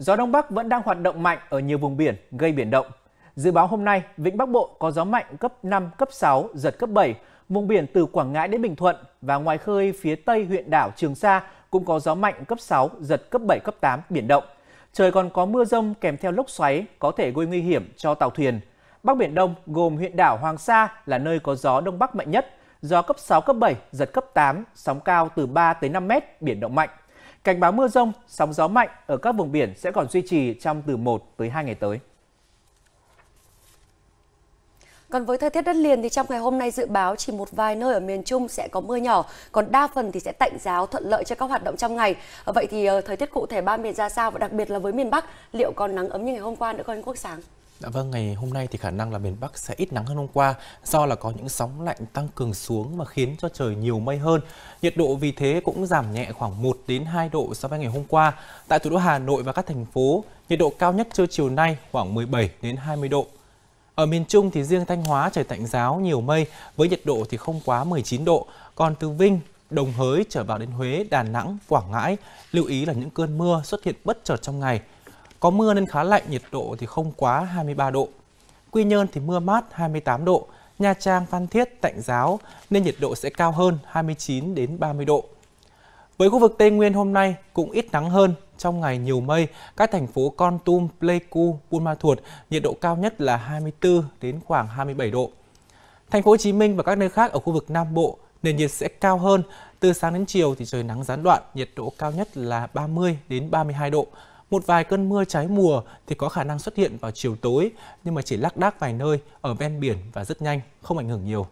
Gió Đông Bắc vẫn đang hoạt động mạnh ở nhiều vùng biển, gây biển động. Dự báo hôm nay, Vịnh Bắc Bộ có gió mạnh cấp 5, cấp 6, giật cấp 7. Vùng biển từ Quảng Ngãi đến Bình Thuận và ngoài khơi phía tây huyện đảo Trường Sa cũng có gió mạnh cấp 6, giật cấp 7, cấp 8, biển động. Trời còn có mưa rông kèm theo lốc xoáy có thể gây nguy hiểm cho tàu thuyền. Bắc Biển Đông gồm huyện đảo Hoàng Sa là nơi có gió Đông Bắc mạnh nhất, gió cấp 6, cấp 7, giật cấp 8, sóng cao từ 3 tới 5 mét, biển động mạnh. Cảnh báo mưa rông, sóng gió mạnh ở các vùng biển sẽ còn duy trì trong từ 1 tới 2 ngày tới. Còn với thời tiết đất liền thì trong ngày hôm nay dự báo chỉ một vài nơi ở miền Trung sẽ có mưa nhỏ, còn đa phần thì sẽ tạnh giáo thuận lợi cho các hoạt động trong ngày. Vậy thì ờ, thời tiết cụ thể ba miền ra sao và đặc biệt là với miền Bắc liệu còn nắng ấm như ngày hôm qua nữa không anh Quốc Sáng? Dạ vâng, ngày hôm nay thì khả năng là miền Bắc sẽ ít nắng hơn hôm qua do là có những sóng lạnh tăng cường xuống mà khiến cho trời nhiều mây hơn. Nhiệt độ vì thế cũng giảm nhẹ khoảng 1 đến 2 độ so với ngày hôm qua. Tại thủ đô Hà Nội và các thành phố, nhiệt độ cao nhất trưa chiều nay khoảng 17 đến 20 độ. Ở miền Trung thì riêng Thanh Hóa trời tạnh giáo nhiều mây với nhiệt độ thì không quá 19 độ, còn từ Vinh Đồng Hới trở vào đến Huế, Đà Nẵng, Quảng Ngãi, lưu ý là những cơn mưa xuất hiện bất chợt trong ngày, có mưa nên khá lạnh, nhiệt độ thì không quá 23 độ. Quy Nhơn thì mưa mát 28 độ, Nha Trang, Phan Thiết, Tạnh Giáo nên nhiệt độ sẽ cao hơn 29 đến 30 độ. Với khu vực Tây Nguyên hôm nay cũng ít nắng hơn, trong ngày nhiều mây, các thành phố Con Tum, Pleiku, Buôn Ma Thuột nhiệt độ cao nhất là 24 đến khoảng 27 độ. Thành phố Hồ Chí Minh và các nơi khác ở khu vực Nam Bộ nền nhiệt sẽ cao hơn, từ sáng đến chiều thì trời nắng gián đoạn, nhiệt độ cao nhất là 30 đến 32 độ, một vài cơn mưa trái mùa thì có khả năng xuất hiện vào chiều tối nhưng mà chỉ lác đác vài nơi ở ven biển và rất nhanh, không ảnh hưởng nhiều.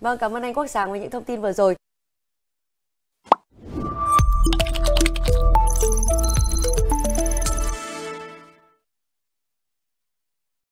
Vâng, cảm ơn anh Quốc Sáng với những thông tin vừa rồi.